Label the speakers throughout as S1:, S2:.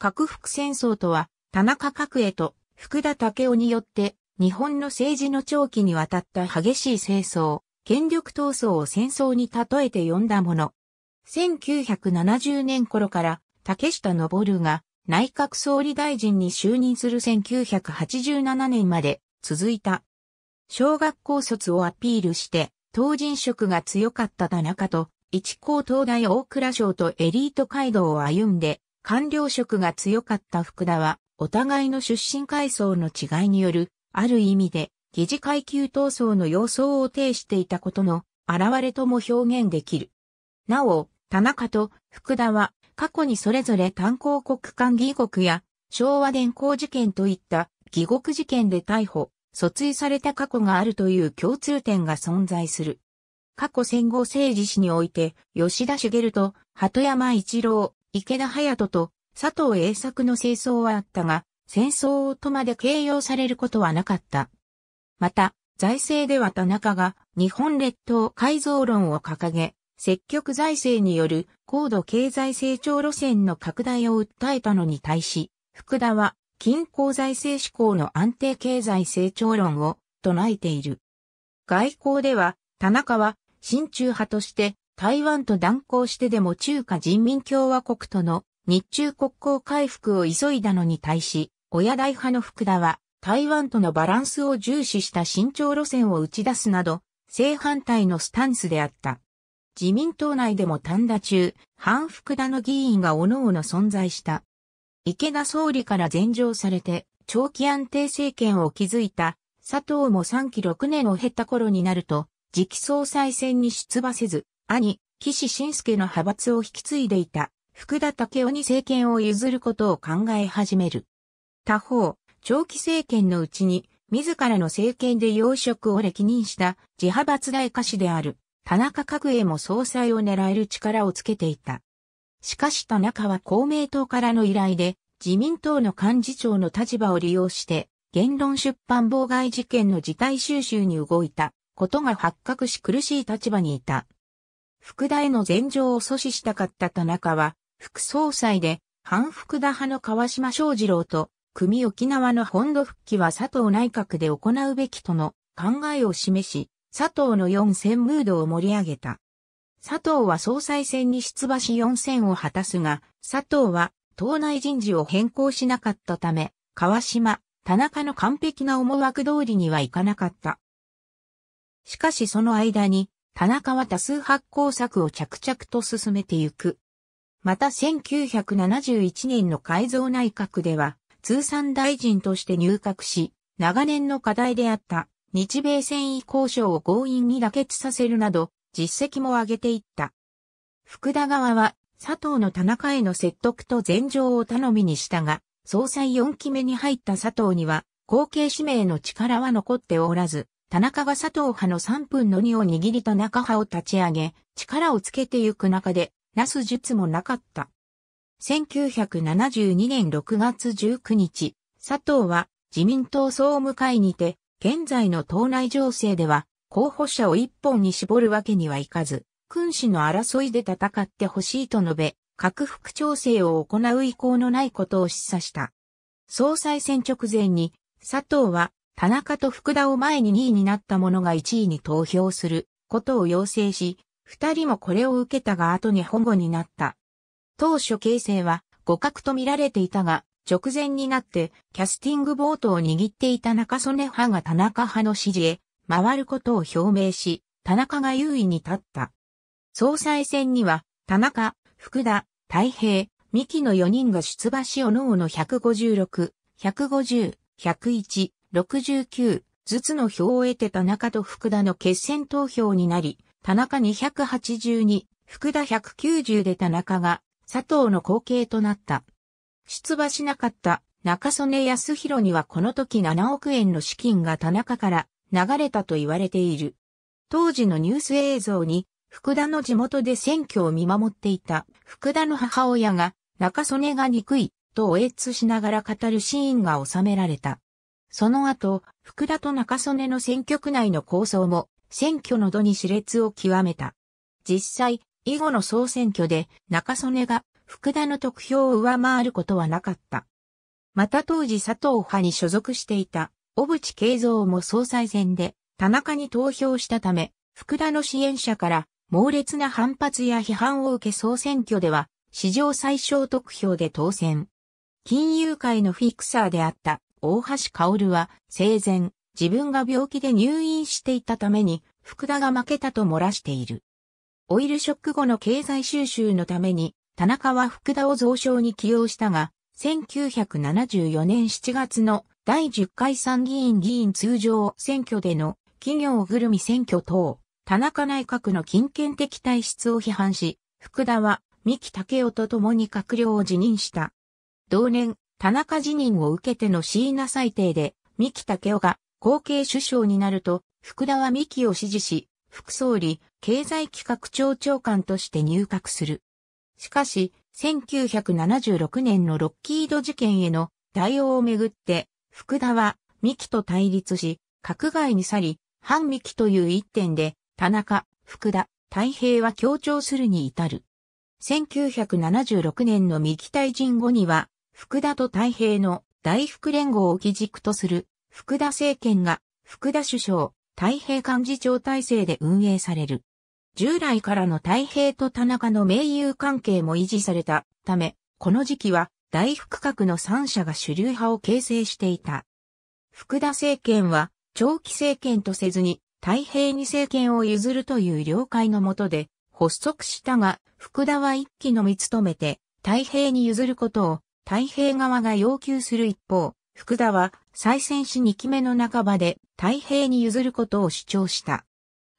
S1: 核服戦争とは、田中角栄と福田武雄によって、日本の政治の長期にわたった激しい戦争、権力闘争を戦争に例えて呼んだもの。1970年頃から、竹下登が内閣総理大臣に就任する1987年まで続いた。小学校卒をアピールして、当人職が強かった田中と、一高東大大蔵省とエリート街道を歩んで、官僚職が強かった福田は、お互いの出身階層の違いによる、ある意味で、疑似階級闘争の様相を呈していたことの、現れとも表現できる。なお、田中と福田は、過去にそれぞれ炭鉱国間議国や、昭和電工事件といった、疑国事件で逮捕、訴追された過去があるという共通点が存在する。過去戦後政治史において、吉田茂と鳩山一郎、池田隼人と佐藤栄作の清掃はあったが、戦争とまで形容されることはなかった。また、財政では田中が日本列島改造論を掲げ、積極財政による高度経済成長路線の拡大を訴えたのに対し、福田は均衡財政志向の安定経済成長論を唱えている。外交では、田中は親中派として台湾と断交してでも中華人民共和国との日中国交回復を急いだのに対し、親大派の福田は台湾とのバランスを重視した慎重路線を打ち出すなど、正反対のスタンスであった。自民党内でも単打中、反福田の議員が各々存在した。池田総理から禅上されて、長期安定政権を築いた、佐藤も3期6年を経った頃になると、次期総裁選に出馬せず、兄、岸信介の派閥を引き継いでいた福田武雄に政権を譲ることを考え始める。他方、長期政権のうちに、自らの政権で要職を歴任した自派閥大家氏である田中角栄も総裁を狙える力をつけていた。しかし田中は公明党からの依頼で自民党の幹事長の立場を利用して言論出版妨害事件の事態収集に動いたことが発覚し苦しい立場にいた。福田への前譲を阻止したかった田中は、副総裁で、反福田派の川島昌次郎と、組沖縄の本土復帰は佐藤内閣で行うべきとの考えを示し、佐藤の四選ムードを盛り上げた。佐藤は総裁選に出馬し四選を果たすが、佐藤は党内人事を変更しなかったため、川島、田中の完璧な思惑通りにはいかなかった。しかしその間に、田中は多数発行策を着々と進めてゆく。また1971年の改造内閣では、通産大臣として入閣し、長年の課題であった日米戦意交渉を強引に妥結させるなど、実績も上げていった。福田側は、佐藤の田中への説得と前情を頼みにしたが、総裁4期目に入った佐藤には、後継指名の力は残っておらず、田中が佐藤派の3分の2を握り田中派を立ち上げ、力をつけてゆく中で、なす術もなかった。1972年6月19日、佐藤は自民党総務会にて、現在の党内情勢では、候補者を一本に絞るわけにはいかず、君子の争いで戦ってほしいと述べ、核副調整を行う意向のないことを示唆した。総裁選直前に、佐藤は田中と福田を前に2位になった者が1位に投票することを要請し、二人もこれを受けたが後に保護になった。当初形成は互角と見られていたが、直前になってキャスティングボートを握っていた中曽根派が田中派の支持へ回ることを表明し、田中が優位に立った。総裁選には、田中、福田、太平、三木の4人が出馬し、おのおの156、150、101、69ずつの票を得て田中と福田の決戦投票になり、田中282、福田190で田中が佐藤の後継となった。出馬しなかった中曽根康弘にはこの時7億円の資金が田中から流れたと言われている。当時のニュース映像に、福田の地元で選挙を見守っていた福田の母親が中曽根が憎いとおえつしながら語るシーンが収められた。その後、福田と中曽根の選挙区内の構想も、選挙の度に熾烈を極めた。実際、以後の総選挙で中曽根が福田の得票を上回ることはなかった。また当時佐藤派に所属していた小渕恵三も総裁選で田中に投票したため、福田の支援者から猛烈な反発や批判を受け総選挙では史上最小得票で当選。金融界のフィクサーであった大橋薫は生前、自分が病気で入院していたために、福田が負けたと漏らしている。オイルショック後の経済収集のために、田中は福田を増相に起用したが、1974年7月の第10回参議院議員通常選挙での企業ぐるみ選挙等、田中内閣の金権的体質を批判し、福田は三木武夫と共に閣僚を辞任した。同年、田中辞任を受けての椎名裁定で、三木武夫が後継首相になると、福田は三木を支持し、副総理、経済企画庁長官として入閣する。しかし、1976年のロッキード事件への対応をめぐって、福田は三木と対立し、閣外に去り、反三木という一点で、田中、福田、太平は強調するに至る。1976年の三木退陣後には、福田と太平の大福連合を基軸とする福田政権が福田首相、太平幹事長体制で運営される。従来からの太平と田中の盟友関係も維持されたため、この時期は大福閣の三者が主流派を形成していた。福田政権は長期政権とせずに太平に政権を譲るという了解のもとで発足したが、福田は一期のみ務めて太平に譲ることを太平側が要求する一方、福田は再選し2期目の半ばで太平に譲ることを主張した。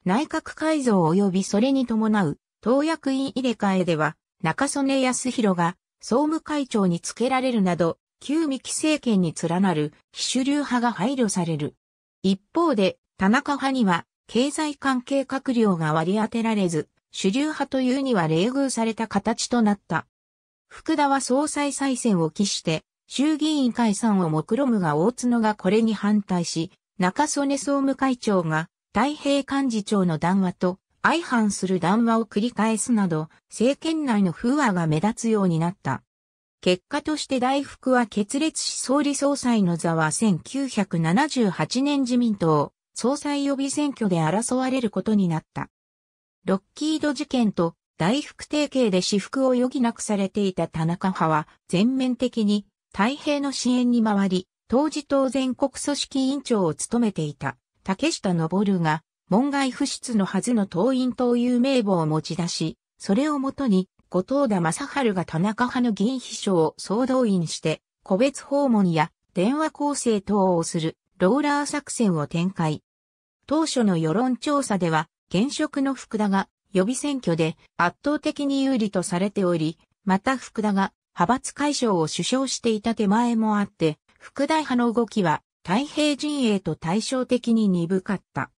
S1: 内閣改造及びそれに伴う党役員入れ替えでは中曽根康弘が総務会長に付けられるなど、旧三木政権に連なる非主流派が配慮される。一方で、田中派には経済関係閣僚が割り当てられず、主流派というには冷遇された形となった。福田は総裁再選を期して、衆議院解散を目論むが大角がこれに反対し、中曽根総務会長が太平幹事長の談話と相反する談話を繰り返すなど、政権内の不和が目立つようになった。結果として大福は決裂し総理総裁の座は1978年自民党総裁予備選挙で争われることになった。ロッキード事件と大福定型で私服を余儀なくされていた田中派は全面的に太平の支援に回り、当時党全国組織委員長を務めていた竹下昇が門外不出のはずの党員党友名簿を持ち出し、それをもとに後藤田正春が田中派の議員秘書を総動員して、個別訪問や電話構成等をするローラー作戦を展開。当初の世論調査では、現職の福田が予備選挙で圧倒的に有利とされており、また福田が派閥解消を首相していた手前もあって、福大派の動きは太平陣営と対照的に鈍かった。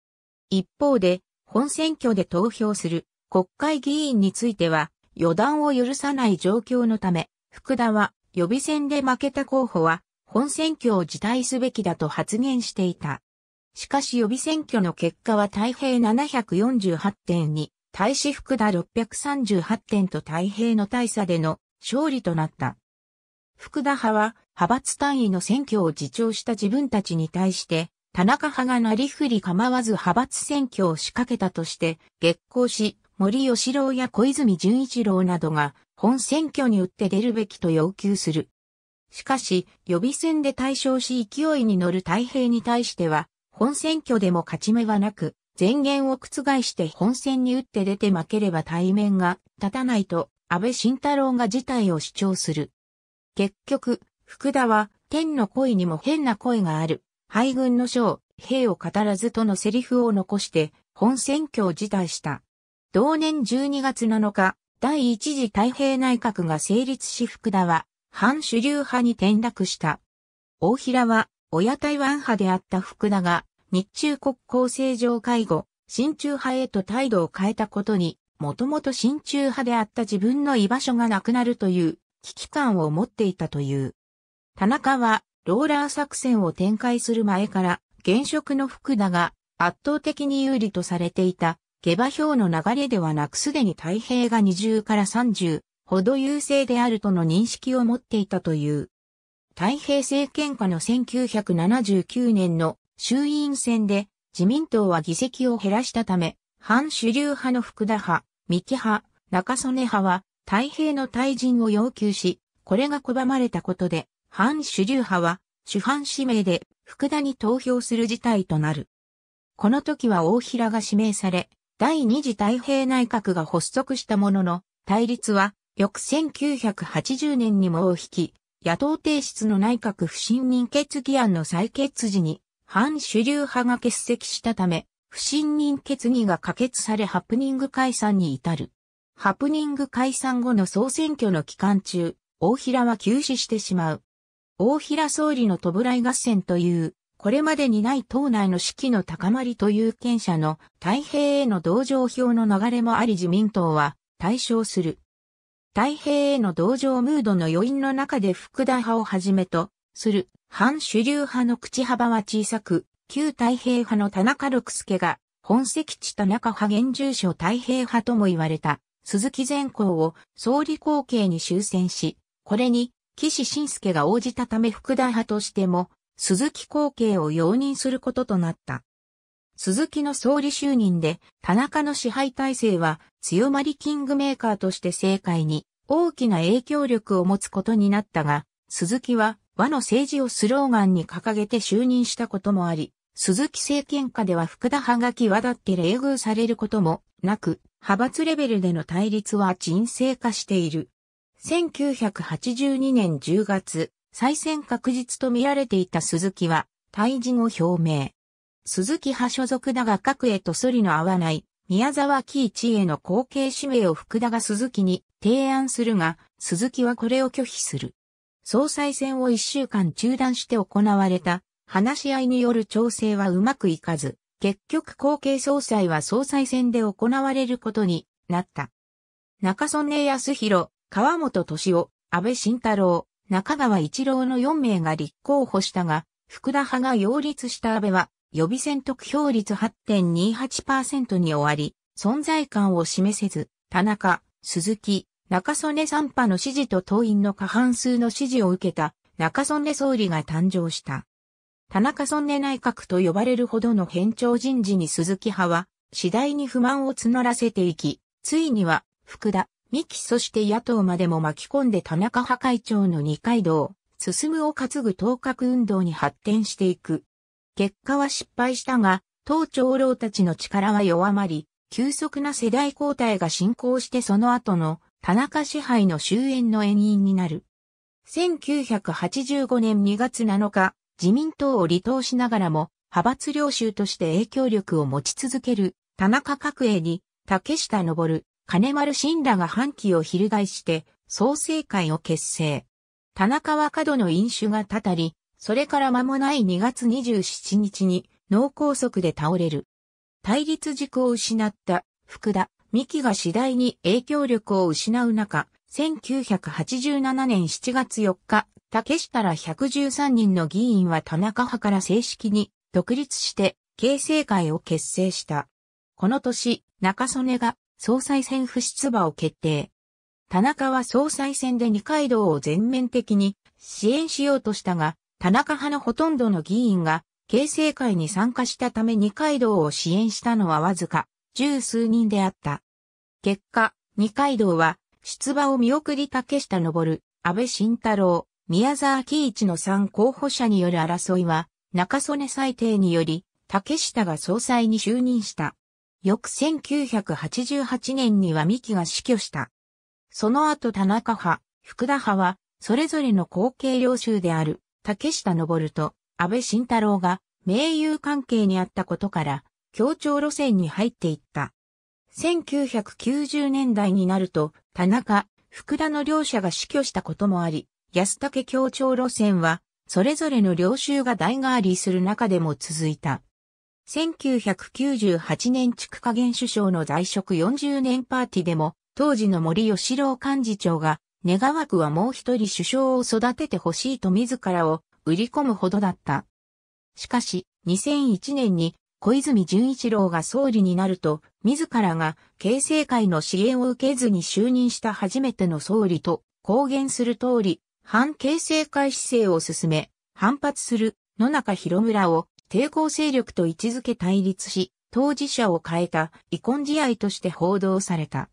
S1: 一方で、本選挙で投票する国会議員については予断を許さない状況のため、福田は予備選で負けた候補は本選挙を辞退すべきだと発言していた。しかし予備選挙の結果は太平748.2、大使福田638点と太平の大差での勝利となった。福田派は派閥単位の選挙を自重した自分たちに対して、田中派がなりふり構わず派閥選挙を仕掛けたとして、激行し、森吉郎や小泉純一郎などが本選挙に打って出るべきと要求する。しかし、予備選で大勝し勢いに乗る太平に対しては、本選挙でも勝ち目はなく、前言を覆して本戦に打って出て負ければ対面が立たないと安倍晋太郎が事態を主張する。結局、福田は天の声にも変な声がある。敗軍の将、兵を語らずとのセリフを残して本選挙を辞退した。同年12月7日、第一次太平内閣が成立し福田は反主流派に転落した。大平は親台湾派であった福田が日中国交正常介護、親中派へと態度を変えたことに、もともと親中派であった自分の居場所がなくなるという危機感を持っていたという。田中は、ローラー作戦を展開する前から、現職の福田が圧倒的に有利とされていた、下馬評の流れではなくすでに太平が20から30ほど優勢であるとの認識を持っていたという。太平政権下の1979年の衆院選で自民党は議席を減らしたため、反主流派の福田派、三木派、中曽根派は太平の退陣を要求し、これが拒まれたことで、反主流派は主犯指名で福田に投票する事態となる。この時は大平が指名され、第二次太平内閣が発足したものの、対立は翌1980年にもを引き、野党提出の内閣不信任決議案の採決時に反主流派が欠席したため、不信任決議が可決されハプニング解散に至る。ハプニング解散後の総選挙の期間中、大平は休止してしまう。大平総理のらい合戦という、これまでにない党内の士気の高まりという権者の太平への同情票の流れもあり自民党は対象する。太平への同情ムードの余韻の中で福田派をはじめとする反主流派の口幅は小さく、旧太平派の田中六助が、本籍地田中派現住所太平派とも言われた、鈴木善光を総理後継に終戦し、これに、岸信介が応じたため副大派としても、鈴木後継を容認することとなった。鈴木の総理就任で、田中の支配体制は強まりキングメーカーとして政界に大きな影響力を持つことになったが、鈴木は和の政治をスローガンに掲げて就任したこともあり、鈴木政権下では福田派が際立って冷遇されることもなく、派閥レベルでの対立は沈静化している。1982年10月、再選確実と見られていた鈴木は、退陣を表明。鈴木派所属だが各へと反りの合わない、宮沢喜一への後継指名を福田が鈴木に提案するが、鈴木はこれを拒否する。総裁選を一週間中断して行われた話し合いによる調整はうまくいかず、結局後継総裁は総裁選で行われることになった。中曽根康弘、川本敏夫、安倍晋太郎、中川一郎の4名が立候補したが、福田派が擁立した安倍は、予備選得票率8.28%に終わり、存在感を示せず、田中、鈴木、中曽根三派の支持と党員の過半数の支持を受けた中曽根総理が誕生した。田中曽根内閣と呼ばれるほどの変調人事に鈴木派は次第に不満を募らせていき、ついには福田、三木そして野党までも巻き込んで田中派会長の二階堂、進むを担ぐ当格運動に発展していく。結果は失敗したが、党長老たちの力は弱まり、急速な世代交代が進行してその後の田中支配の終焉の遠因になる。1985年2月7日、自民党を離党しながらも、派閥領袖として影響力を持ち続ける田中角栄に、竹下登、金丸信らが反旗を翻して、創生会を結成。田中は過度の飲酒がたたり、それから間もない2月27日に脳梗塞で倒れる。対立軸を失った福田、三木が次第に影響力を失う中、1987年7月4日、竹下ら113人の議員は田中派から正式に独立して形成会を結成した。この年、中曽根が総裁選不出馬を決定。田中は総裁選で二階堂を全面的に支援しようとしたが、田中派のほとんどの議員が、形成会に参加したため二階堂を支援したのはわずか十数人であった。結果、二階堂は、出馬を見送り竹下登、安倍晋太郎、宮沢喜一の3候補者による争いは、中曽根裁定により、竹下が総裁に就任した。翌1988年には三木が死去した。その後田中派、福田派は、それぞれの後継領袖である、竹下登と安倍晋太郎が、盟友関係にあったことから、協調路線に入っていった。1990年代になると、田中、福田の両者が死去したこともあり、安武協調路線は、それぞれの領収が代替わりする中でも続いた。1998年筑加元首相の在職40年パーティーでも、当時の森吉郎幹事長が、願わくはもう一人首相を育ててほしいと自らを売り込むほどだった。しかし、2001年に小泉純一郎が総理になると、自らが形成会の支援を受けずに就任した初めての総理と公言する通り、反形成会姿勢を進め、反発する野中広村を抵抗勢力と位置づけ対立し、当事者を変えた遺恨試合として報道された。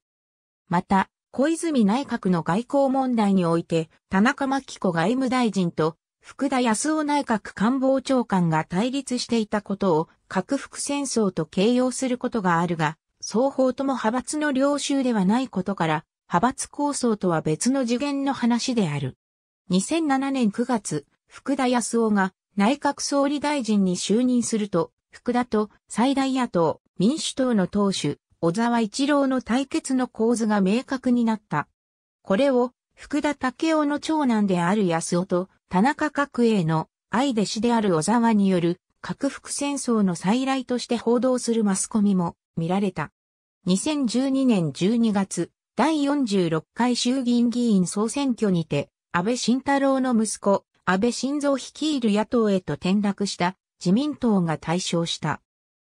S1: また、小泉内閣の外交問題において、田中真紀子外務大臣と福田康夫内閣官房長官が対立していたことを核服戦争と形容することがあるが、双方とも派閥の領収ではないことから、派閥構想とは別の次元の話である。2007年9月、福田康夫が内閣総理大臣に就任すると、福田と最大野党、民主党の党首、小沢一郎の対決の構図が明確になった。これを、福田武雄の長男である安夫と、田中角栄の愛弟子である小沢による核服戦争の再来として報道するマスコミも見られた。2012年12月、第46回衆議院議員総選挙にて、安倍晋太郎の息子、安倍晋三率いる野党へと転落した自民党が対象した。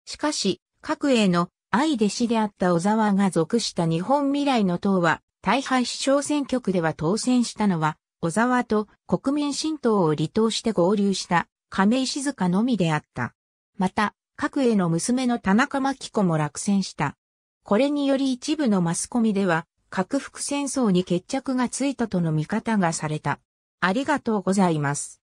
S1: しかし、各営の愛弟子であった小沢が属した日本未来の党は、大敗市長選挙区では当選したのは小沢と国民新党を離党して合流した亀井静香のみであった。また、各への娘の田中真紀子も落選した。これにより一部のマスコミでは、核服戦争に決着がついたとの見方がされた。ありがとうございます。